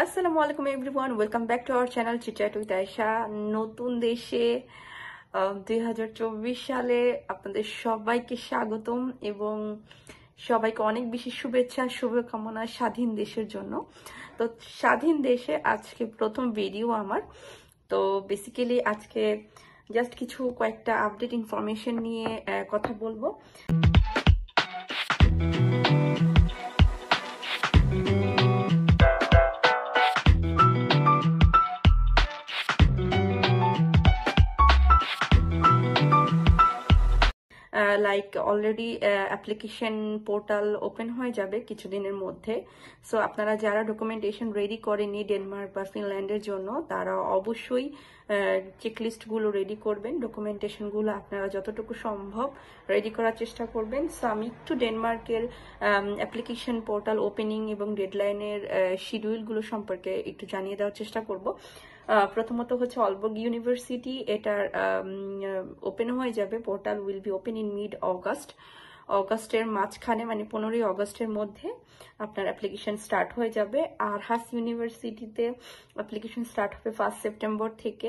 আসসালামু আলাইকুম everyone welcome back to our channel chitchat with Ayesha নতুন দেশে দুই সালে আপনাদের সবাইকে স্বাগতম এবং সবাইকে অনেক বেশি শুভেচ্ছা শুভকামনা স্বাধীন দেশের জন্য তো স্বাধীন দেশে আজকে প্রথম ভিডিও আমার তো বেসিক্যালি আজকে জাস্ট কিছু কয়েকটা আপডেট ইনফরমেশন নিয়ে কথা বলবো like already application portal open হয়ে যাবে কিছুদিনের মধ্যে সো আপনারা যারা ডকুমেন্টেশন রেডি করেনি ডেনমার্ক বা ফিনল্যান্ডের জন্য তারা অবশ্যই চেকলিস্টগুলো uh, রেডি করবেন ডকুমেন্টেশনগুলো আপনারা যতটুকু সম্ভব রেডি করার চেষ্টা করবেন সো আমি একটু ডেনমার্কের অ্যাপ্লিকেশন পোর্টাল ওপেনিং এবং ডেডলাইনের শিডিউলগুলো uh, সম্পর্কে একটু জানিয়ে দেওয়ার চেষ্টা করব প্রথমত হচ্ছে অলবর্গ ইউনিভার্সিটি এটার ওপেন হয়ে যাবে portal will be open in mid August অগাস্টের মাঝখানে মানে পনেরোই অগাস্টের মধ্যে আপনার অ্যাপ্লিকেশন স্টার্ট হয়ে যাবে আর হাস ইউনিভার্সিটিতে অ্যাপ্লিকেশন স্টার্ট হবে ফার্স্ট সেপ্টেম্বর থেকে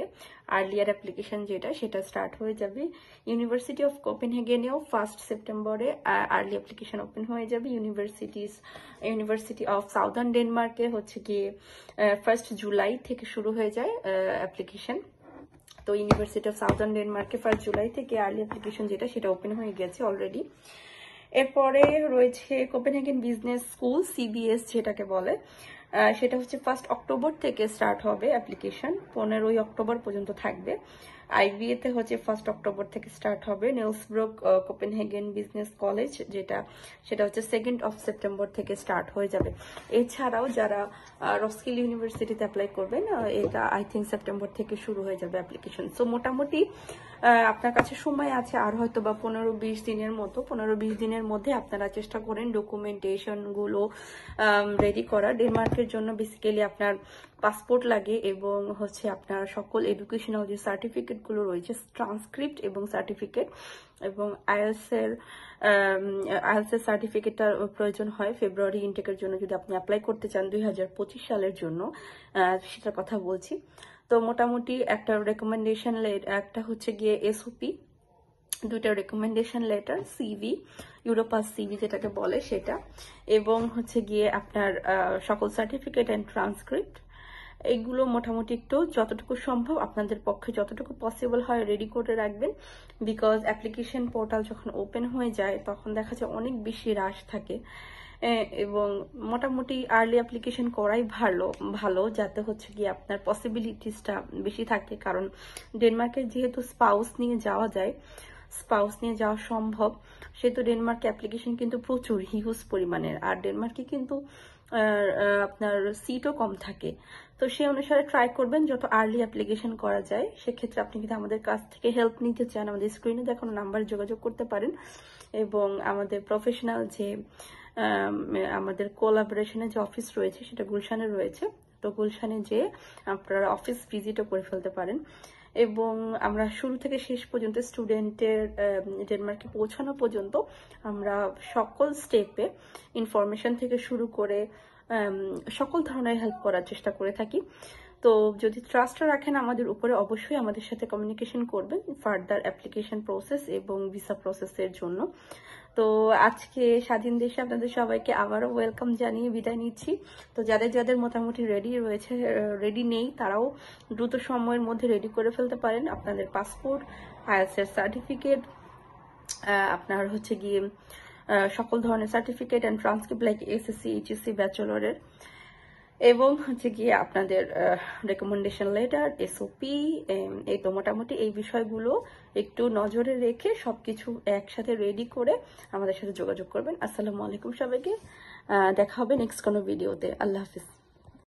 আর্লিয়ার অ্যাপ্লিকেশন যেটা সেটা স্টার্ট হয়ে যাবে ইউনিভার্সিটি অফ কোপেনহেগেনেও ফার্স্ট সেপ্টেম্বরে আর্লি অ্যাপ্লিকেশন ওপেন হয়ে যাবে ইউনিভার্সিটিস ইউনিভার্সিটি অফ সাউদার্ন ডেনমার্কে হচ্ছে গিয়ে ফার্স্ট জুলাই থেকে শুরু হয়ে যায় অ্যাপ্লিকেশন তো ইউনিভার্সিটি অফ সাউথার্ন ডেনমার্কে ফার্স্ট জুলাই থেকে আর্লি অ্যাপ্লিকেশন যেটা সেটা ওপেন হয়ে গেছে অলরেডি এরপরে রয়েছে Copenhagen business school CBS যেটাকে বলে সেটা হচ্ছে ফার্স্ট অক্টোবর থেকে স্টার্ট হবে অ্যাপ্লিকেশন পনেরোই অক্টোবর পর্যন্ত থাকবে আইবিএতে হচ্ছে ফার্স্ট অক্টোবর থেকে স্টার্ট হবে নেলসব্রুক কোপেনহেগেন বিজনেস কলেজ যেটা সেটা হচ্ছে সেকেন্ড অফ সেপ্টেম্বর থেকে স্টার্ট হয়ে যাবে এছাড়াও যারা রসকিল ইউনিভার্সিটিতে অ্যাপ্লাই করবেন uh, এটা আই থিঙ্ক সেপ্টেম্বর থেকে শুরু হয়ে যাবে অ্যাপ্লিকেশন সো মোটামুটি uh, আপনার কাছে সময় আছে আর হয়তো বা পনেরো বিশ দিনের মতো পনেরো বিশ দিনের মধ্যে আপনারা চেষ্টা করেন ডকুমেন্টেশনগুলো রেডি um, করা ডেনমার্কের জন্য বেসিক্যালি আপনার পাসপোর্ট লাগে এবং হচ্ছে আপনার সকল এডুকেশনাল যে সার্টিফিকেট টপিকগুলো রয়েছে ট্রান্সক্রিপ্ট এবং সার্টিফিকেট এবং আইএলসের এর সার্টিফিকেটটা প্রয়োজন হয় ফেব্রুয়ারি ইনটেকের জন্য যদি আপনি অ্যাপ্লাই করতে চান দুই সালের জন্য সেটার কথা বলছি তো মোটামুটি একটা রেকমেন্ডেশন একটা হচ্ছে গিয়ে এসওপি দুইটা recommendation letter CV Europass CV যেটাকে বলে সেটা এবং হচ্ছে গিয়ে আপনার সকল সার্টিফিকেট অ্যান্ড ট্রান্সক্রিপ্ট এইগুলো মোটামুটি একটু যতটুকু সম্ভব আপনাদের পক্ষে যতটুকু পসিবল হয় রেডি করে রাখবেন বিকজ অ্যাপ্লিকেশন পোর্টাল যখন ওপেন হয়ে যায় তখন দেখা যায় অনেক বেশি রাশ থাকে এবং মোটামুটি আর্লি অ্যাপ্লিকেশন করাই ভালো ভালো যাতে হচ্ছে কি আপনার পসিবিলিটিসটা বেশি থাকে কারণ ডেনমার্কে যেহেতু স্পাউস নিয়ে যাওয়া যায় স্পাউস নিয়ে যাওয়া সম্ভব সেহেতু ডেনমার্কে অ্যাপ্লিকেশন কিন্তু প্রচুর হিউজ পরিমাণের আর ডেনমার্কে কিন্তু আপনার সিটও কম থাকে তো সেই অনুসারে ট্রাই করবেন যত আর্লি অ্যাপ্লিকেশন করা যায় সেক্ষেত্রে আপনি যদি আমাদের কাছ থেকে হেল্প নিতে চান আমাদের স্ক্রিনে দেখানো নাম্বারে যোগাযোগ করতে পারেন এবং আমাদের প্রফেশনাল যে আমাদের কোলাবোরেশনের যে অফিস রয়েছে সেটা গুলশানে রয়েছে তো গুলশানে যেয়ে আপনারা অফিস ভিজিটও করে ফেলতে পারেন এবং আমরা শুরু থেকে শেষ পর্যন্ত স্টুডেন্টের ডেনমার্কে পৌঁছানো পর্যন্ত আমরা সকল স্টেপে ইনফরমেশন থেকে শুরু করে সকল ধরনের হেল্প করার চেষ্টা করে থাকি তো যদি ট্রাস্টটা রাখেন আমাদের উপরে অবশ্যই আমাদের সাথে কমিউনিকেশন করবেন ফার্দার অ্যাপ্লিকেশন প্রসেস এবং ভিসা প্রসেসের জন্য তো আজকে স্বাধীন দেশে আপনাদের সবাইকে আবারও ওয়েলকাম জানিয়ে বিদায় নিচ্ছি তো যাদের যাদের মোটামুটি রেডি রয়েছে রেডি নেই তারাও দ্রুত সময়ের মধ্যে রেডি করে ফেলতে পারেন আপনাদের পাসপোর্ট আইএসএর সার্টিফিকেট আপনার হচ্ছে গিয়ে সকল ধরনের certificate and transcript like SSC HSC ব্যাচেলরের এবং হচ্ছে গিয়ে আপনাদের রেকমেন্ডেশন লেটার এসওপি এই তো মোটামুটি এই বিষয়গুলো একটু নজরে রেখে সবকিছু একসাথে রেডি করে আমাদের সাথে যোগাযোগ করবেন আসসালামু আলাইকুম সবাইকে দেখা হবে নেক্সট কোনো ভিডিওতে আল্লাহ হাফিজ